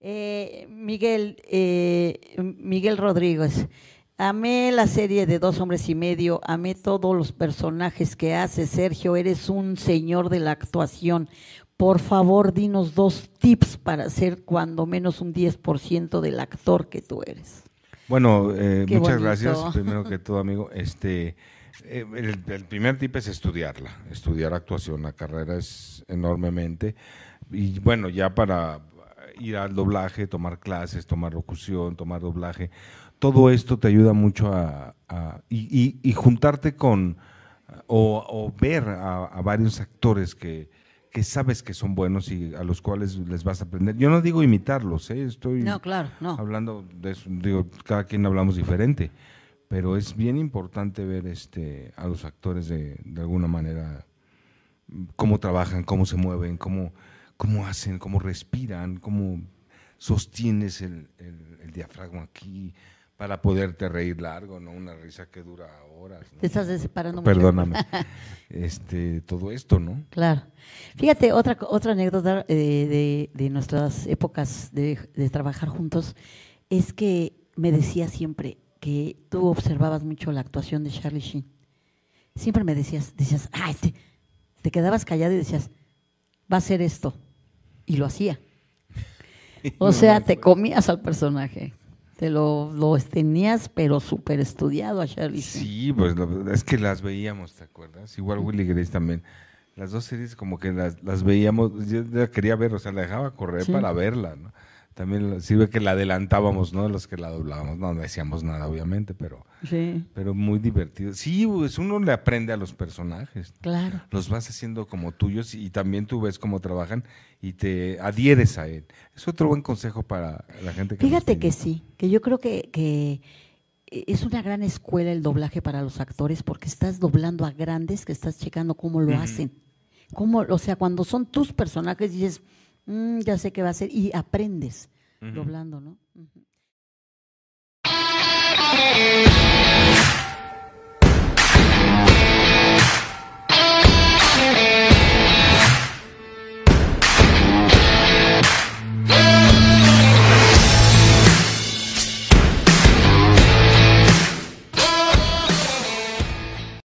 Eh, Miguel, eh, Miguel Rodríguez, amé la serie de Dos Hombres y Medio, amé todos los personajes que hace. Sergio, eres un señor de la actuación. Por favor, dinos dos tips para ser cuando menos un 10% del actor que tú eres. Bueno, eh, muchas gracias, primero que todo, amigo. Este, el, el, primer tip es estudiarla, estudiar actuación. La carrera es enormemente. Y bueno, ya para ir al doblaje, tomar clases, tomar locución, tomar doblaje. Todo esto te ayuda mucho a, y, juntarte con o, ver a, varios actores que, sabes que son buenos y a los cuales les vas a aprender. Yo no digo imitarlos, ¿eh? estoy claro, hablando de cada quien hablamos diferente, pero es bien importante ver este, a los actores de alguna manera, cómo trabajan, cómo se mueven, cómo cómo hacen, cómo respiran, cómo sostienes el, el, diafragma aquí para poderte reír largo, ¿no? Una risa que dura horas. Te estás separando mucho. Perdóname. este, todo esto, ¿no? Claro. Fíjate, otra, otra anécdota eh, de, de, nuestras épocas de, de trabajar juntos es que me decía siempre que tú observabas mucho la actuación de Charlie Sheen. Siempre me decías, decías, ah, este, te quedabas callado y decías, va a ser esto, y lo hacía. O sea, te comías al personaje. Te lo, lo tenías, pero súper estudiado a Charlie Sí, pues es que las veíamos, ¿te acuerdas? Igual Willy Grace también. Las dos series como que las, las veíamos, yo quería ver, o sea, la dejaba correr para verla, ¿no? También sirve que la adelantábamos, ¿no? Los que la doblábamos, no, decíamos nada, obviamente, pero, pero muy divertido. Sí, pues, uno le aprende a los personajes. Claro. Los vas haciendo como tuyos y también tú ves cómo trabajan y te adhieres a él. Es otro buen consejo para la gente que Fíjate que sí, que yo creo que, que es una gran escuela el doblaje para los actores porque estás doblando a grandes que estás checando cómo lo hacen. Cómo, o sea, cuando son tus personajes dices, mm, ya sé qué va a ser, y aprendes doblando, ¿no?